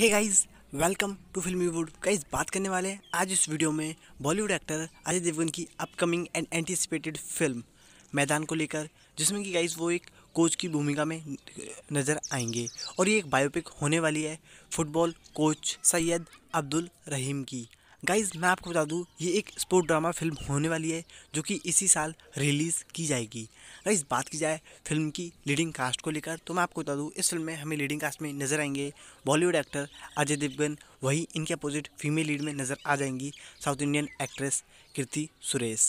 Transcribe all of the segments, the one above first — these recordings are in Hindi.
hey guys welcome to Filmy wood guys बात करने वाले हैं आज इस वीडियो में बॉलीवुड एक्टर अजय देवगन की अपकमिंग एंड एंटिसिपेटेड फिल्म मैदान को लेकर जिसमें कि गाइस वो एक कोच की भूमिका में नज़र आएंगे और ये एक बायोपिक होने वाली है फुटबॉल कोच सैयद अब्दुल रहीम की गाइज मैं आपको बता दूँ ये एक स्पोर्ट ड्रामा फिल्म होने वाली है जो कि इसी साल रिलीज़ की जाएगी गाइज बात की जाए फिल्म की लीडिंग कास्ट को लेकर तो मैं आपको बता दूँ इस फिल्म में हमें लीडिंग कास्ट में नज़र आएंगे बॉलीवुड एक्टर अजय देवगन वहीं इनके अपोजिट फीमेल लीड में नज़र आ जाएंगी South Indian actress Keerthy Suresh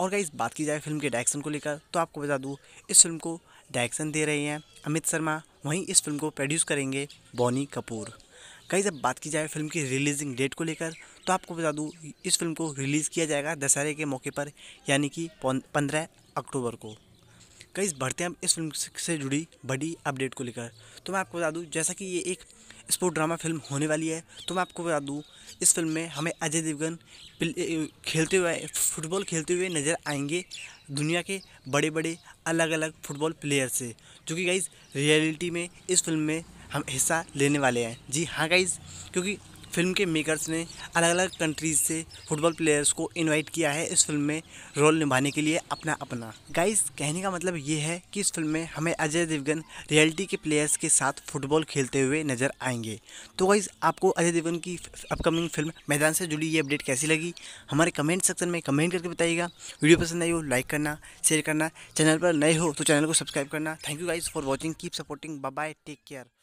और गाइज बात की जाए फिल्म के डायरेक्शन को लेकर तो आपको बता दूँ इस फिल्म को डायरेक्शन दे रहे हैं अमित शर्मा वहीं इस फिल्म को प्रोड्यूस करेंगे बॉनी कपूर कहीं जब बात की जाए फिल्म की रिलीजिंग डेट को लेकर तो आपको बता दूँ इस फिल्म को रिलीज़ किया जाएगा दशहरे के मौके पर यानी कि पंद्रह अक्टूबर को कई बढ़ते हैं इस फिल्म से जुड़ी बड़ी अपडेट को लेकर तो मैं आपको बता दूँ जैसा कि ये एक स्पोर्ट ड्रामा फिल्म होने वाली है तो मैं आपको बता दूँ इस फिल्म में हमें अजय देवगन खेलते हुए फुटबॉल खेलते हुए नज़र आएंगे दुनिया के बड़े बड़े अलग अलग फुटबॉल प्लेयर से जो कि गाइज रियलिटी में इस फिल्म में हम हिस्सा लेने वाले हैं जी हाँ गाइज क्योंकि फिल्म के मेकर्स ने अलग अलग कंट्रीज़ से फुटबॉल प्लेयर्स को इनवाइट किया है इस फिल्म में रोल निभाने के लिए अपना अपना गाइस कहने का मतलब ये है कि इस फिल्म में हमें अजय देवगन रियलिटी के प्लेयर्स के साथ फुटबॉल खेलते हुए नज़र आएंगे तो गाइस आपको अजय देवगन की अपकमिंग फिल्म मैदान से जुड़ी ये अपडेट कैसी लगी हमारे कमेंट सेक्शन में कमेंट करके बताइएगा वीडियो पसंद आई हो लाइक करना शेयर करना चैनल पर नए हो तो चैनल को सब्सक्राइब करना thank you guys for watching keep supporting bye take care